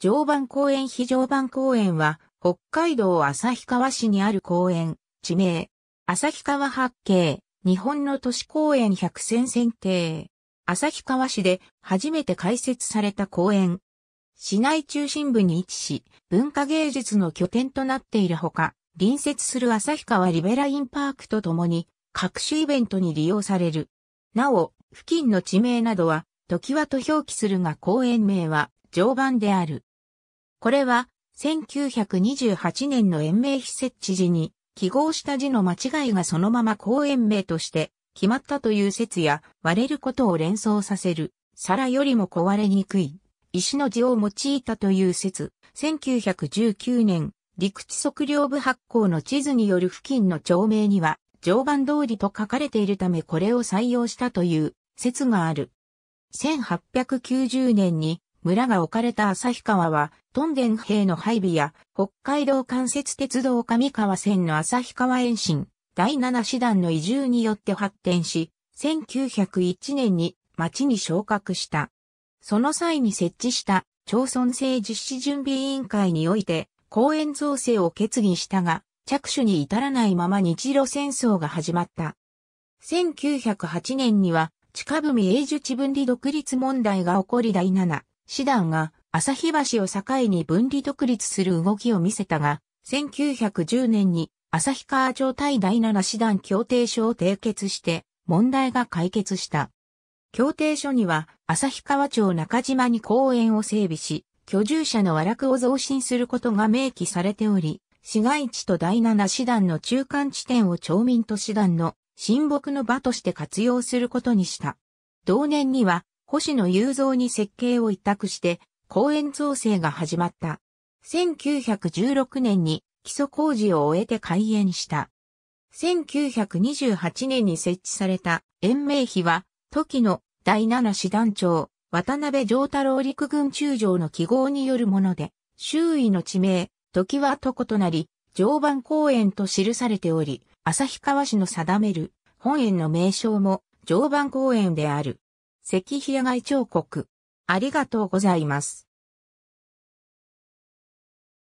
常磐公園非常磐公園は、北海道旭川市にある公園、地名、旭川八景、日本の都市公園百選選定。旭川市で初めて開設された公園。市内中心部に位置し、文化芸術の拠点となっているほか、隣接する旭川リベラインパークとともに、各種イベントに利用される。なお、付近の地名などは、時はと表記するが公園名は常磐である。これは、1928年の延命非設置時に、記号した字の間違いがそのまま公園名として決まったという説や割れることを連想させる皿よりも壊れにくい石の字を用いたという説。1919年陸地測量部発行の地図による付近の町名には常磐通りと書かれているためこれを採用したという説がある。1890年に村が置かれた旭川は、トンデン兵の配備や、北海道関節鉄道上川線の旭川延伸、第7師団の移住によって発展し、1901年に町に昇格した。その際に設置した町村政実施準備委員会において、公園造成を決議したが、着手に至らないまま日露戦争が始まった。1908年には、地下文永樹地分離独立問題が起こり第7、師団が日橋を境に分離独立する動きを見せたが、1910年に旭川町対第7師団協定書を締結して問題が解決した。協定書には旭川町中島に公園を整備し、居住者の和楽を増進することが明記されており、市街地と第7師団の中間地点を町民と師団の親睦の場として活用することにした。同年には星野雄三に設計を委託して、公園造成が始まった。1916年に基礎工事を終えて開園した。1928年に設置された延命碑は、時の第七師団長、渡辺城太郎陸軍中将の記号によるもので、周囲の地名、時はとことなり、常磐公園と記されており、旭川市の定める本園の名称も常磐公園である。石碑屋外彫刻。ありがとうございます。